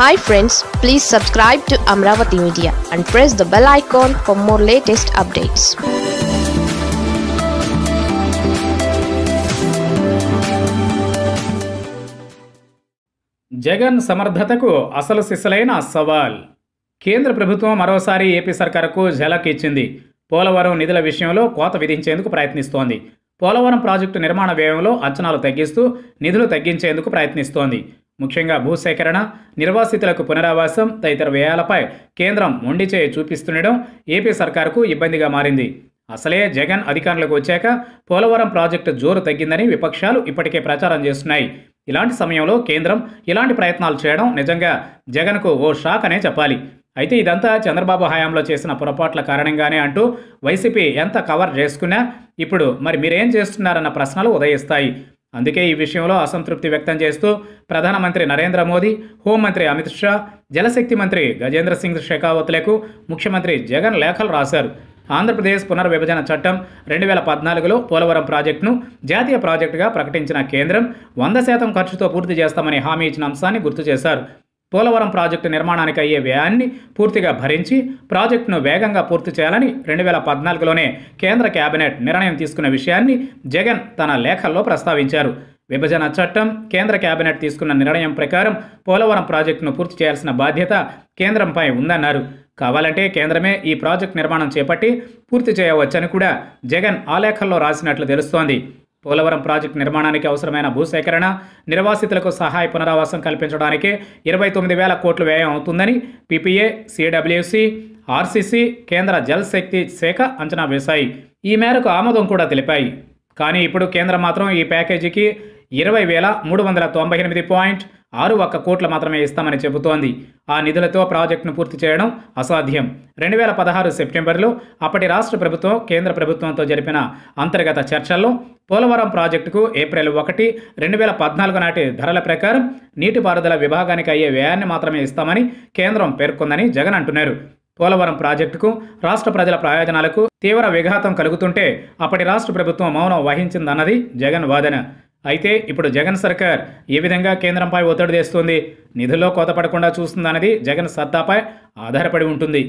hi friends please subscribe to Amaravati media and press the bell icon for more latest updates Jagan సమర్థతకు అసలు సిసలైన సవాల్ కేంద్ర ప్రభుత్వం మరోసారి ఏపీ సర్కార్కు ఝలక్ ఇచ్చింది పోలవరం నిధుల విషయంలో కోత విధించేందుకు ప్రయత్నిస్తోంది పోలవరం ప్రాజెక్టు నిర్మాణ వ్యయంలో అంచనాలు తగ్గిస్తూ నిధులు తగ్గించేందుకు ప్రయత్నిస్తోంది ముఖ్యంగా భూసేకరణ నిర్వాసితులకు పునరావాసం తదితర వ్యయాలపై కేంద్రం మొండి చేయి చూపిస్తుండడం ఏపీ సర్కారుకు ఇబ్బందిగా మారింది అసలే జగన్ అధికారంలోకి వచ్చాక పోలవరం ప్రాజెక్టు జోరు తగ్గిందని విపక్షాలు ఇప్పటికే ప్రచారం చేస్తున్నాయి ఇలాంటి సమయంలో కేంద్రం ఇలాంటి ప్రయత్నాలు చేయడం నిజంగా జగన్కు ఓ షాక్ అనే చెప్పాలి అయితే ఇదంతా చంద్రబాబు హయాంలో చేసిన పొరపాట్ల కారణంగానే అంటూ వైసీపీ ఎంత కవర్ చేసుకున్నా ఇప్పుడు మరి మీరేం చేస్తున్నారన్న ప్రశ్నలు ఉదయిస్తాయి అందుకే ఈ విషయంలో అసంతృప్తి వ్యక్తం చేస్తూ ప్రధానమంత్రి నరేంద్ర మోదీ హోంమంత్రి అమిత్ షా జలశక్తి మంత్రి గజేంద్ర సింగ్ షెకావత్లకు ముఖ్యమంత్రి జగన్ లేఖలు రాశారు ఆంధ్రప్రదేశ్ పునర్విభజన చట్టం రెండు వేల పద్నాలుగులో పోలవరం ప్రాజెక్టును జాతీయ ప్రాజెక్టుగా ప్రకటించిన కేంద్రం వంద శాతం ఖర్చుతో పూర్తి చేస్తామని హామీ ఇచ్చిన అంశాన్ని గుర్తు చేశారు పోలవరం ప్రాజెక్టు నిర్మాణానికి అయ్యే వ్యయాన్ని పూర్తిగా భరించి ప్రాజెక్టును వేగంగా పూర్తి చేయాలని రెండు వేల పద్నాలుగులోనే కేంద్ర కేబినెట్ నిర్ణయం తీసుకున్న విషయాన్ని జగన్ తన లేఖల్లో ప్రస్తావించారు విభజన చట్టం కేంద్ర కేబినెట్ తీసుకున్న నిర్ణయం ప్రకారం పోలవరం ప్రాజెక్టును పూర్తి చేయాల్సిన బాధ్యత కేంద్రంపై ఉందన్నారు కావాలంటే కేంద్రమే ఈ ప్రాజెక్టు నిర్మాణం చేపట్టి పూర్తి చేయవచ్చని కూడా జగన్ ఆ లేఖల్లో రాసినట్లు తెలుస్తోంది పోలవరం ప్రాజెక్టు నిర్మాణానికి అవసరమైన భూసేకరణ నిర్వాసితులకు సహాయ పునరావాసం కల్పించడానికి ఇరవై తొమ్మిది వేల కోట్లు వ్యయం అవుతుందని పీపీఏ సిడబ్ల్యూసి ఆర్సీసీ కేంద్ర జల్ శక్తి శాఖ అంచనా వేశాయి ఈ మేరకు ఆమోదం కూడా తెలిపాయి కానీ ఇప్పుడు కేంద్రం మాత్రం ఈ ప్యాకేజీకి ఇరవై వేల మూడు వందల తొంభై ఎనిమిది పాయింట్ ఆరు ఒక్క కోట్లు మాత్రమే ఇస్తామని చెబుతోంది ఆ నిధులతో ప్రాజెక్టును పూర్తి చేయడం అసాధ్యం రెండు వేల పదహారు సెప్టెంబర్లో అప్పటి రాష్ట్ర ప్రభుత్వం కేంద్ర ప్రభుత్వంతో జరిపిన అంతర్గత చర్చల్లో పోలవరం ప్రాజెక్టుకు ఏప్రిల్ ఒకటి రెండు వేల పద్నాలుగు నాటి ధరల ప్రకారం నీటిపారుదల విభాగానికి అయ్యే వ్యయాన్ని మాత్రమే ఇస్తామని కేంద్రం పేర్కొందని జగన్ అంటున్నారు పోలవరం ప్రాజెక్టుకు రాష్ట్ర ప్రజల ప్రయోజనాలకు తీవ్ర విఘాతం కలుగుతుంటే అప్పటి రాష్ట్ర ప్రభుత్వం మౌనం వహించిందన్నది జగన్ వాదన అయితే ఇప్పుడు జగన్ సర్కార్ ఏ విధంగా కేంద్రంపై ఒత్తిడి తెస్తుంది నిధుల్లో కోత పడకుండా చూస్తుందన్నది జగన్ సత్తాపై ఆధారపడి ఉంటుంది